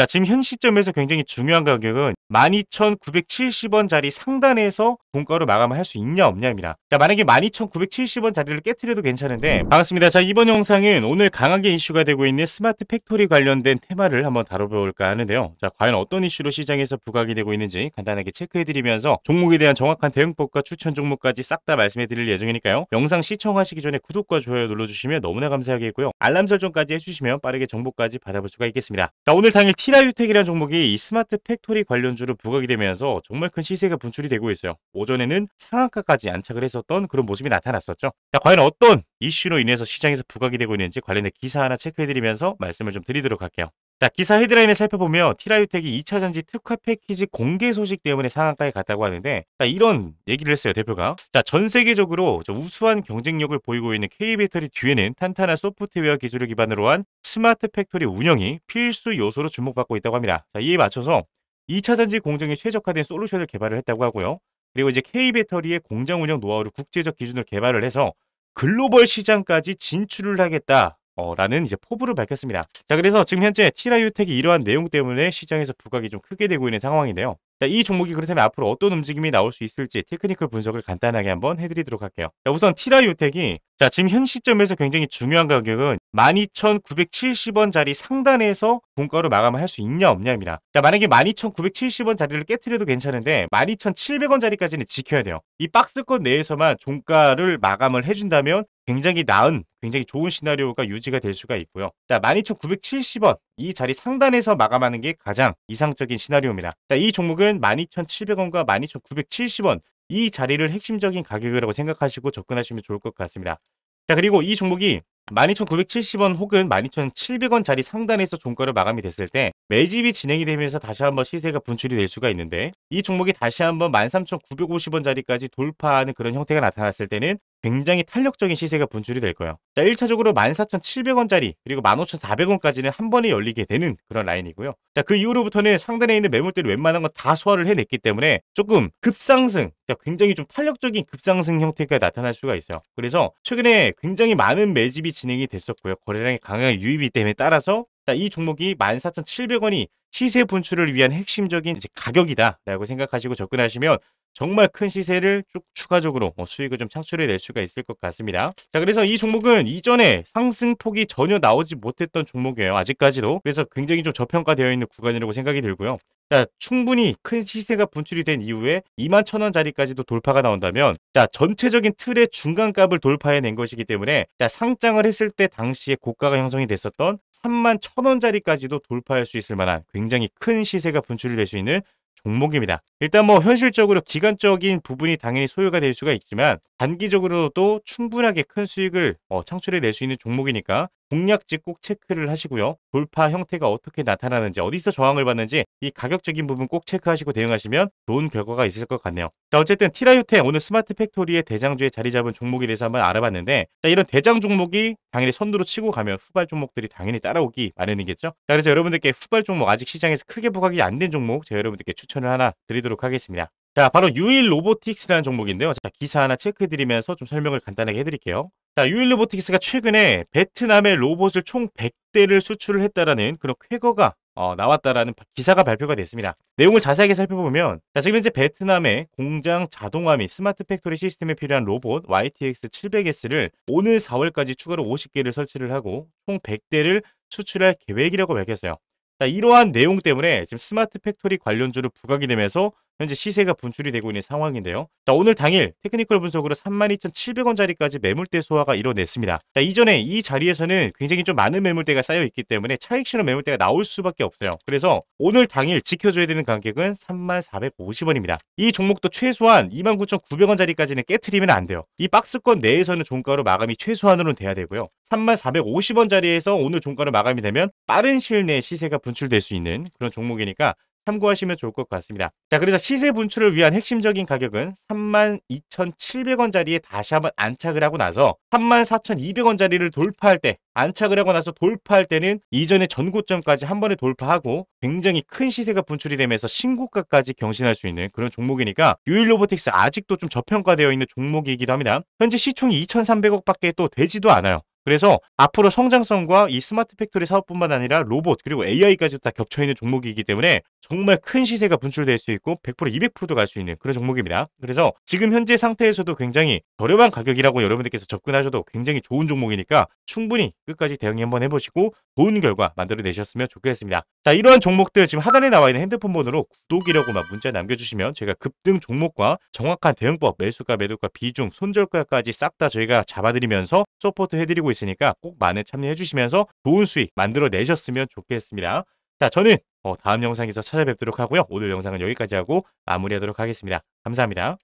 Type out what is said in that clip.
자, 지금 현 시점에서 굉장히 중요한 가격은 12,970원 자리 상단에서 공가로 마감을 할 수 있냐 없냐입니다. 자, 만약에 12,970원 자리를 깨트려도 괜찮은데 반갑습니다. 자, 이번 영상은 오늘 강하게 이슈가 되고 있는 스마트 팩토리 관련된 테마를 한번 다뤄볼까 하는데요. 자, 과연 어떤 이슈로 시장에서 부각이 되고 있는지 간단하게 체크해드리면서 종목에 대한 정확한 대응법과 추천 종목까지 싹 다 말씀해드릴 예정이니까요. 영상 시청하시기 전에 구독과 좋아요 눌러주시면 너무나 감사하겠고요. 알람 설정까지 해주시면 빠르게 정보까지 받아볼 수가 있겠습니다. 자, 오늘 당일 티 히라유텍이라는 종목이 이 스마트 팩토리 관련주로 부각이 되면서 정말 큰 시세가 분출이 되고 있어요. 오전에는 상한가까지 안착을 했었던 그런 모습이 나타났었죠. 자, 과연 어떤 이슈로 인해서 시장에서 부각이 되고 있는지 관련된 기사 하나 체크해드리면서 말씀을 좀 드리도록 할게요. 자, 기사 헤드라인을 살펴보면 티라유텍이 2차전지 특화 패키지 공개 소식 때문에 상한가에 갔다고 하는데 자, 이런 얘기를 했어요 대표가 자, 전 세계적으로 우수한 경쟁력을 보이고 있는 K배터리 뒤에는 탄탄한 소프트웨어 기술을 기반으로 한 스마트 팩토리 운영이 필수 요소로 주목받고 있다고 합니다 자, 이에 맞춰서 2차전지 공정에 최적화된 솔루션을 개발을 했다고 하고요 그리고 이제 K배터리의 공정 운영 노하우를 국제적 기준으로 개발을 해서 글로벌 시장까지 진출을 하겠다 어, 라는 이제 포부를 밝혔습니다. 자 그래서 지금 현재 티라유텍이 이러한 내용 때문에 시장에서 부각이 좀 크게 되고 있는 상황인데요. 자, 이 종목이 그렇다면 앞으로 어떤 움직임이 나올 수 있을지 테크니컬 분석을 간단하게 한번 해드리도록 할게요. 자, 우선 티라유텍이 자 지금 현 시점에서 굉장히 중요한 가격은 12,970원 자리 상단에서 본가로 마감을 할수 있냐 없냐입니다. 자 만약에 12,970원 자리를 깨트려도 괜찮은데 12,700원 자리까지는 지켜야 돼요. 이 박스권 내에서만 종가를 마감을 해준다면 굉장히 나은, 굉장히 좋은 시나리오가 유지가 될 수가 있고요. 자, 12,970원 이 자리 상단에서 마감하는 게 가장 이상적인 시나리오입니다. 자, 이 종목은 12,700원과 12,970원 이 자리를 핵심적인 가격이라고 생각하시고 접근하시면 좋을 것 같습니다. 자, 그리고 이 종목이 12,970원 혹은 1 2 7 0 0원자리 상단에서 종가를 마감이 됐을 때 매집이 진행이 되면서 다시 한번 시세가 분출이 될 수가 있는데 이 종목이 다시 한번 1 3 9 5 0원자리까지 돌파하는 그런 형태가 나타났을 때는 굉장히 탄력적인 시세가 분출이 될 거예요. 자, 1차적으로 14,700원짜리 그리고 15,400원까지는 한 번에 열리게 되는 그런 라인이고요. 자, 그 이후로부터는 상단에 있는 매물들이 웬만한 건 다 소화를 해냈기 때문에 조금 급상승, 그러니까 굉장히 좀 탄력적인 급상승 형태가 나타날 수가 있어요. 그래서 최근에 굉장히 많은 매집이 진행이 됐었고요. 거래량이 강하게 유입이 됨에 따라서 이 종목이 14,700원이 시세 분출을 위한 핵심적인 가격이다라고 생각하시고 접근하시면 정말 큰 시세를 쭉 추가적으로 어, 수익을 좀 창출해 낼 수가 있을 것 같습니다. 자 그래서 이 종목은 이전에 상승폭이 전혀 나오지 못했던 종목이에요. 아직까지도. 그래서 굉장히 좀 저평가되어 있는 구간이라고 생각이 들고요. 자, 충분히 큰 시세가 분출이 된 이후에 2만 천 원짜리까지도 돌파가 나온다면 자, 전체적인 틀의 중간값을 돌파해낸 것이기 때문에 자, 상장을 했을 때 당시에 고가가 형성이 됐었던 3만 천 원짜리까지도 돌파할 수 있을 만한 굉장히 큰 시세가 분출이 될 수 있는 종목입니다. 일단 뭐 현실적으로 기간적인 부분이 당연히 소요가 될 수가 있지만 단기적으로도 충분하게 큰 수익을 어, 창출해 낼 수 있는 종목이니까 공략지 꼭 체크를 하시고요. 돌파 형태가 어떻게 나타나는지 어디서 저항을 받는지 이 가격적인 부분 꼭 체크하시고 대응하시면 좋은 결과가 있을 것 같네요. 자 어쨌든 티라유텐 오늘 스마트 팩토리의 대장주에 자리 잡은 종목에 대해서 한번 알아봤는데 자, 이런 대장 종목이 당연히 선두로 치고 가면 후발 종목들이 당연히 따라오기 마련이겠죠. 자 그래서 여러분들께 후발 종목 아직 시장에서 크게 부각이 안 된 종목 제가 여러분들께 추천을 하나 드리도록 하겠습니다. 자, 바로 유일 로보틱스라는 종목인데요. 자, 기사 하나 체크해드리면서 좀 설명을 간단하게 해드릴게요. 자, 유일 로보틱스가 최근에 베트남의 로봇을 총 100대를 수출을 했다라는 그런 쾌거가 어, 나왔다라는 기사가 발표가 됐습니다. 내용을 자세하게 살펴보면 자, 지금 현재 베트남의 공장 자동화 및 스마트 팩토리 시스템에 필요한 로봇 YTX 700S를 오늘 4월까지 추가로 50개를 설치를 하고 총 100대를 수출할 계획이라고 밝혔어요. 자, 이러한 내용 때문에 지금 스마트 팩토리 관련주를 부각이 되면서 현재 시세가 분출이 되고 있는 상황인데요. 자, 오늘 당일 테크니컬 분석으로 32,700원짜리까지 매물대 소화가 이뤄냈습니다. 자, 이전에 이 자리에서는 굉장히 좀 많은 매물대가 쌓여 있기 때문에 차익 실험 매물대가 나올 수밖에 없어요. 그래서 오늘 당일 지켜줘야 되는 가격은 34,450원입니다. 이 종목도 최소한 29,900원짜리까지는 깨트리면 안 돼요. 이 박스권 내에서는 종가로 마감이 최소한으로는 돼야 되고요. 3450원짜리에서 오늘 종가로 마감이 되면 빠른 시일 내에 시세가 분출될 수 있는 그런 종목이니까 참고하시면 좋을 것 같습니다. 자, 그래서 시세 분출을 위한 핵심적인 가격은 32,700원짜리에 다시 한번 안착을 하고 나서 34,200원짜리를 돌파할 때 안착을 하고 나서 돌파할 때는 이전의 전고점까지 한 번에 돌파하고 굉장히 큰 시세가 분출이 되면서 신고가까지 경신할 수 있는 그런 종목이니까 유일로보틱스 아직도 좀 저평가되어 있는 종목이기도 합니다. 현재 시총이 2,300억밖에 또 되지도 않아요. 그래서 앞으로 성장성과 이 스마트 팩토리 사업뿐만 아니라 로봇 그리고 AI까지도 다 겹쳐있는 종목이기 때문에 정말 큰 시세가 분출될 수 있고 100% 200%도 갈 수 있는 그런 종목입니다. 그래서 지금 현재 상태에서도 굉장히 저렴한 가격이라고 여러분들께서 접근하셔도 굉장히 좋은 종목이니까 충분히 끝까지 대응 한번 해보시고 좋은 결과 만들어내셨으면 좋겠습니다. 자 이러한 종목들 지금 하단에 나와 있는 핸드폰 번호로 구독이라고만 문자 남겨주시면 제가 급등 종목과 정확한 대응법, 매수가, 매도가, 비중, 손절가까지 싹 다 저희가 잡아드리면서 서포트 해드리고 있으니까 꼭 많은 참여해주시면서 좋은 수익 만들어내셨으면 좋겠습니다. 자 저는 어, 다음 영상에서 찾아뵙도록 하고요. 오늘 영상은 여기까지 하고 마무리하도록 하겠습니다. 감사합니다.